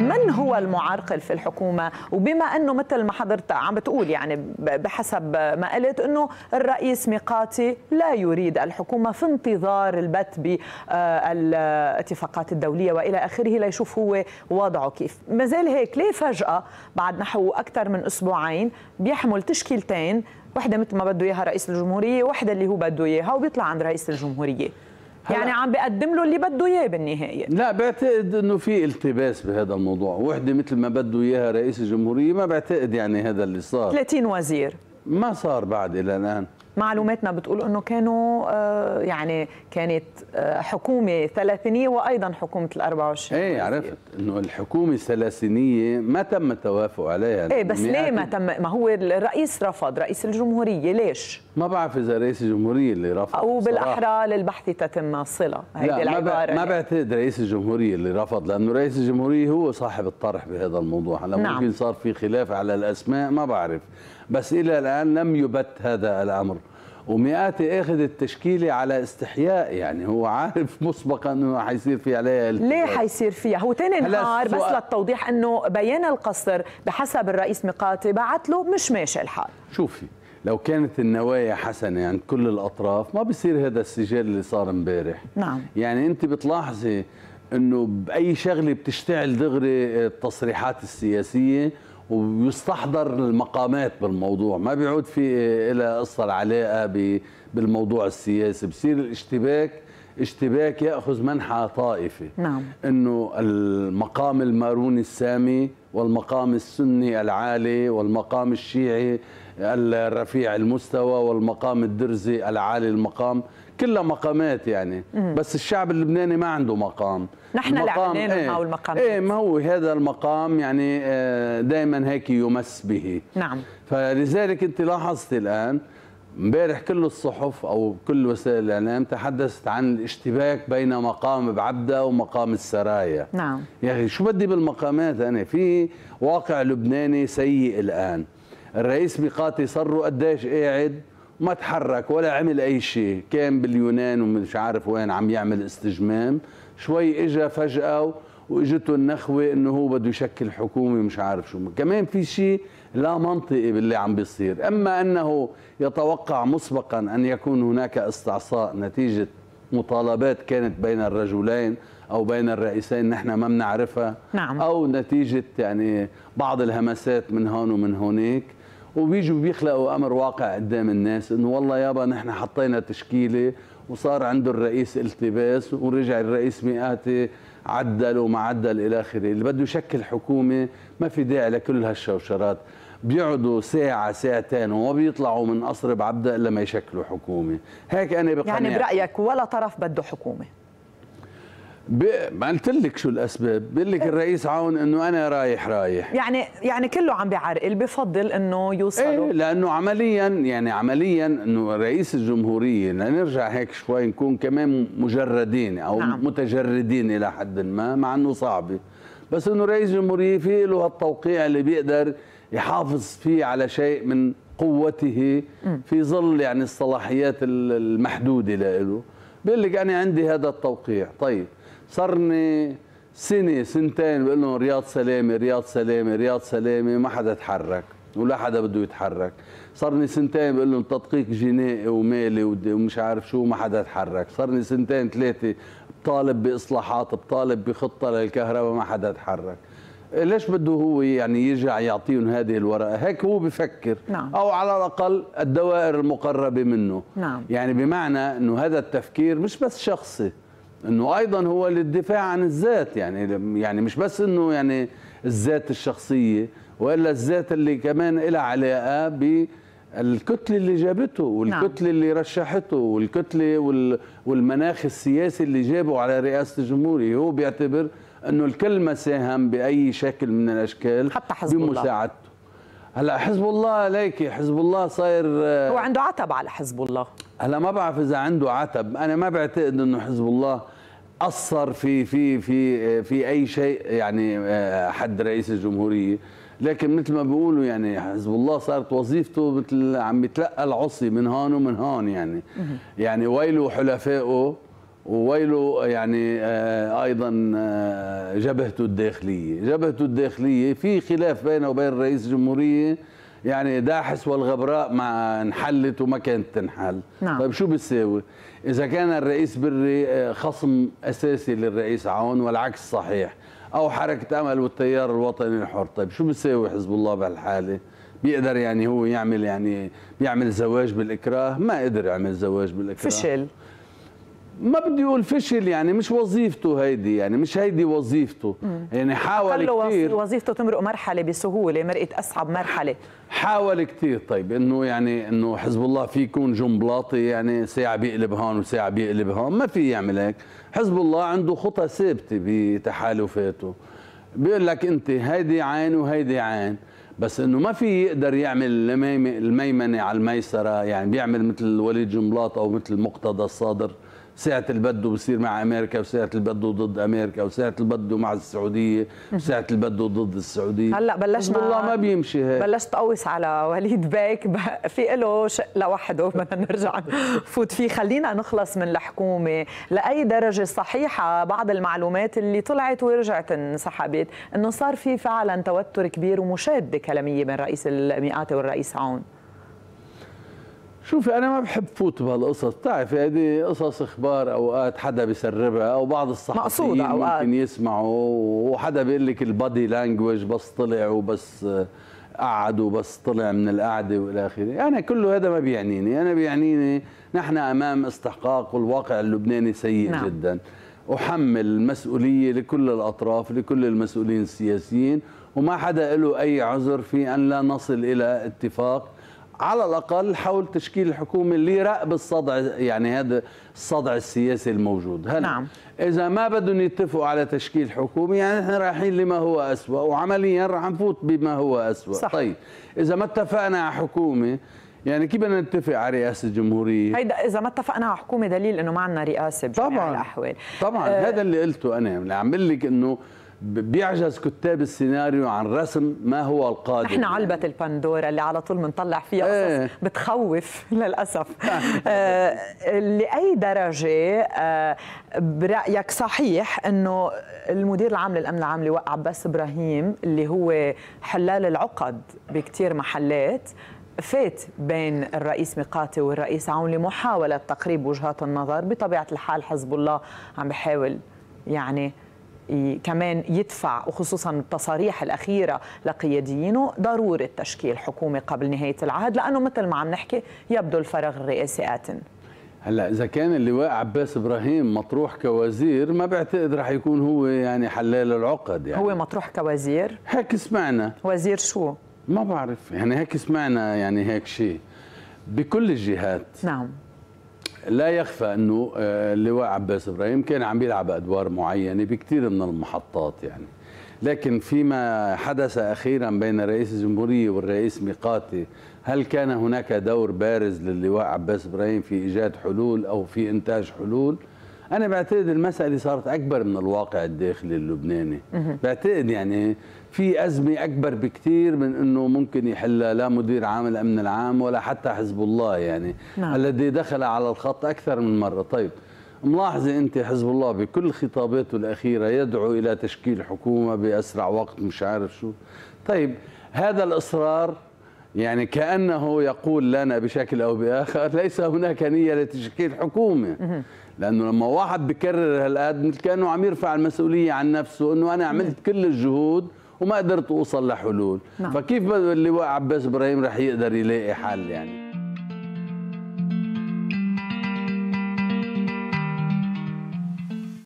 من هو المعرقل في الحكومه وبما انه مثل ما حضرتك عم بتقول يعني بحسب ما قلت انه الرئيس ميقاتي لا يريد الحكومه في انتظار البت بالاتفاقات الدوليه والى اخره ليشوف هو وضعه كيف ما زال هيك ليه فجاه بعد نحو اكثر من اسبوعين بيحمل تشكيلتين وحده مثل ما بده اياها رئيس الجمهوريه وحده اللي هو بده اياها وبيطلع عند رئيس الجمهوريه يعني عم بقدم له اللي بده اياه بالنهايه لا بعتقد انه في التباس بهذا الموضوع وحده مثل ما بده اياها رئيس الجمهوريه ما بعتقد يعني هذا اللي صار 30 وزير ما صار بعد الى الان معلوماتنا بتقول انه كانوا آه، يعني كانت آه، حكومه ثلاثينيه وايضا حكومه ال 24 ايه عرفت انه الحكومه الثلاثينيه ما تم التوافق عليها ايه بس ليه ما تم ما هو الرئيس رفض رئيس الجمهوريه ليش؟ ما بعرف اذا رئيس الجمهوريه اللي رفض او بالاحرى للبحث تتم الصله هيدي العباره ما, ما يعني. بعتقد رئيس الجمهوريه اللي رفض لانه رئيس الجمهوريه هو صاحب الطرح بهذا الموضوع هلا نعم. ممكن صار في خلاف على الاسماء ما بعرف بس الى الان لم يبت هذا الامر ومئاتي اخذ التشكيله على استحياء يعني هو عارف مسبقا انه حيصير في عليها ليه حيصير فيها هو تاني نهار بس للتوضيح انه بيان القصر بحسب الرئيس مقاتي بعت له مش ماشي الحال شوفي لو كانت النوايا حسنه عند يعني كل الاطراف ما بصير هذا السجال اللي صار امبارح نعم يعني انت بتلاحظي انه باي شغله بتشتعل دغري التصريحات السياسيه ويستحضر المقامات بالموضوع ما بيعود في إلى قصة العلاقة بالموضوع السياسي بصير الاشتباك اشتباك يأخذ منحى طائفي نعم. أنه المقام الماروني السامي والمقام السني العالي والمقام الشيعي الرفيع المستوى والمقام الدرزي العالي المقام كلها مقامات يعني بس الشعب اللبناني ما عنده مقام نحن اللي عنينا ايه او المقام ايه ما هو هذا المقام يعني آه، دائما هيك يمس به نعم فلذلك انت لاحظت الان امبارح كل الصحف او كل وسائل الاعلام تحدثت عن الاشتباك بين مقام بعبده ومقام السرايا نعم يا اخي شو بدي بالمقامات انا في واقع لبناني سيء الان الرئيس ميقاتي صروا قديش قاعد إيه ما تحرك ولا عمل اي شيء كان باليونان ومش عارف وين عم يعمل استجمام شوي اجى فجاه واجته النخوه انه هو بده يشكل حكومه مش عارف شو كمان في شيء لا منطقي باللي عم بيصير اما انه يتوقع مسبقا ان يكون هناك استعصاء نتيجه مطالبات كانت بين الرجلين او بين الرئيسين نحن ما بنعرفها نعم. او نتيجه يعني بعض الهمسات من هون ومن هونيك وبيجوا بيخلقوا امر واقع قدام الناس انه والله يابا نحن حطينا تشكيله وصار عنده الرئيس التباس ورجع الرئيس مئاتي عدل وما عدل الى اخره، اللي بده يشكل حكومه ما في داعي لكل هالشوشرات، بيقعدوا ساعة ساعتين وما بيطلعوا من قصر بعبدة إلا ما يشكلوا حكومة هيك أنا بقناعة يعني برأيك ولا طرف بده حكومة ما قلت لك شو الاسباب بقول لك الرئيس عون انه انا رايح رايح يعني يعني كله عم بيعرقل بفضل انه يوصلوا ايه لانه عمليا يعني عمليا انه رئيس الجمهوريه لنرجع هيك شوي نكون كمان مجردين او نعم. متجردين الى حد ما مع انه صعبه بس انه رئيس الجمهوريه في له هالتوقيع اللي بيقدر يحافظ فيه على شيء من قوته في ظل يعني الصلاحيات المحدوده له بيقول لك انا عندي هذا التوقيع طيب صرني سنه سنتين بقول لهم رياض سلامه رياض سلامه رياض سلامه ما حدا تحرك ولا حدا بده يتحرك صرني سنتين بقول لهم تدقيق جنائي ومالي ومش عارف شو ما حدا تحرك صرني سنتين ثلاثه بطالب باصلاحات بطالب بخطه للكهرباء ما حدا تحرك ليش بده هو يعني يرجع يعطيهم هذه الورقه هيك هو بفكر نعم. او على الاقل الدوائر المقربه منه نعم. يعني بمعنى انه هذا التفكير مش بس شخصي انه ايضا هو للدفاع عن الذات يعني يعني مش بس انه يعني الذات الشخصيه والا الذات اللي كمان لها علاقه ب الكتلة اللي جابته والكتلة نعم. اللي رشحته والكتلة وال... والمناخ السياسي اللي جابه على رئاسة الجمهورية هو بيعتبر أنه الكل ما ساهم بأي شكل من الأشكال حتى حزب بمساعدته الله. هلا حزب الله ليكي حزب الله صاير آه، هو عنده عتب على حزب الله هلا ما بعرف إذا عنده عتب أنا ما بعتقد أنه حزب الله اثر في في في في اي شيء يعني آه، حد رئيس الجمهوريه لكن مثل ما بيقولوا يعني حزب الله صارت وظيفته مثل عم يتلقى العصي من هون ومن هون يعني يعني ويله حلفائه وويله يعني آه، ايضا آه، جبهته الداخليه، جبهته الداخليه في خلاف بينه وبين رئيس الجمهوريه يعني داحس والغبراء ما انحلت وما كانت تنحل نعم. طيب شو بتساوي اذا كان الرئيس بري آه، خصم اساسي للرئيس عون والعكس صحيح او حركه امل والتيار الوطني الحر طيب شو بتساوي حزب الله بهالحاله بيقدر يعني هو يعمل يعني بيعمل زواج بالاكراه ما قدر يعمل زواج بالاكراه فشل ما بدي اقول فشل يعني مش وظيفته هيدي يعني مش هيدي وظيفته مم. يعني حاول كثير وظيفته تمرق مرحله بسهوله مرقت اصعب مرحله حاول كثير طيب انه يعني انه حزب الله في يكون جنبلاطي يعني ساعه بيقلب هون وساعه بيقلب هون ما في يعمل هيك حزب الله عنده خطى ثابته بتحالفاته بيقول لك انت هيدي عين وهيدي عين بس انه ما في يقدر يعمل الميمنه على الميسره يعني بيعمل مثل وليد جنبلاط او مثل مقتدى الصادر ساعة البدو بصير مع أمريكا وساعة البدو ضد أمريكا وساعة البدو مع السعودية وساعة البدو ضد السعودية هلا بلشنا والله ما بيمشي هيك بلشت أقوس على وليد بيك في له شق لوحده بدنا نرجع نفوت فيه خلينا نخلص من الحكومة لأي درجة صحيحة بعض المعلومات اللي طلعت ورجعت انسحبت أنه صار في فعلا توتر كبير ومشادة كلامية بين رئيس المئات والرئيس عون شوفي انا ما بحب فوت بهالقصص بتعرفي هذه قصص اخبار اوقات حدا بيسربها او بعض الصحفيين أوقات. ممكن يسمعوا وحدا بيقول لك البادي لانجوج بس طلع وبس آه، قعد وبس طلع من القعده والى اخره انا يعني كله هذا ما بيعنيني انا بيعنيني نحن امام استحقاق والواقع اللبناني سيء نعم. جدا احمل المسؤوليه لكل الاطراف لكل المسؤولين السياسيين وما حدا له اي عذر في ان لا نصل الى اتفاق على الاقل حول تشكيل الحكومه اللي راقب الصدع يعني هذا الصدع السياسي الموجود هل نعم. اذا ما بدهم يتفقوا على تشكيل حكومه يعني نحن رايحين لما هو اسوا وعمليا رح نفوت بما هو اسوا صح. طيب اذا ما اتفقنا على حكومه يعني كيف بدنا نتفق على رئاسه الجمهوريه؟ هيدا اذا ما اتفقنا على حكومه دليل انه ما عندنا رئاسه بجميع طبعا الاحوال طبعا آه هذا اللي قلته انا اللي يعني عم لك انه بيعجز كتاب السيناريو عن رسم ما هو القادم احنا علبة البندورة اللي على طول بنطلع فيها ايه. قصص بتخوف للأسف آه لأي درجة آه برأيك صحيح أنه المدير العام للأمن العام لواء عباس إبراهيم اللي هو حلال العقد بكتير محلات فات بين الرئيس ميقاتي والرئيس عون لمحاولة تقريب وجهات النظر بطبيعة الحال حزب الله عم بحاول يعني كمان يدفع وخصوصا التصاريح الأخيرة لقياديينه ضرورة تشكيل حكومة قبل نهاية العهد لأنه مثل ما عم نحكي يبدو الفراغ الرئاسي آتن هلا اذا كان اللواء عباس ابراهيم مطروح كوزير ما بعتقد رح يكون هو يعني حلال العقد يعني هو مطروح كوزير هيك سمعنا وزير شو ما بعرف يعني هيك سمعنا يعني هيك شيء بكل الجهات نعم لا يخفى انه آه، اللواء عباس ابراهيم كان عم بيلعب ادوار معينه بكثير من المحطات يعني لكن فيما حدث اخيرا بين رئيس الجمهوريه والرئيس ميقاتي هل كان هناك دور بارز للواء عباس ابراهيم في ايجاد حلول او في انتاج حلول؟ انا بعتقد المساله صارت اكبر من الواقع الداخلي اللبناني بعتقد يعني في أزمة أكبر بكثير من أنه ممكن يحلها لا مدير عام الأمن العام ولا حتى حزب الله يعني نعم. الذي دخل على الخط أكثر من مرة طيب ملاحظة أنت حزب الله بكل خطاباته الأخيرة يدعو إلى تشكيل حكومة بأسرع وقت مش عارف شو طيب هذا الإصرار يعني كأنه يقول لنا بشكل أو بآخر ليس هناك نية لتشكيل حكومة لأنه لما واحد بكرر هالقد مثل كأنه عم يرفع المسؤولية عن نفسه أنه أنا عملت كل الجهود وما قدرت اوصل لحلول نعم. فكيف اللواء عباس ابراهيم رح يقدر يلاقي حل يعني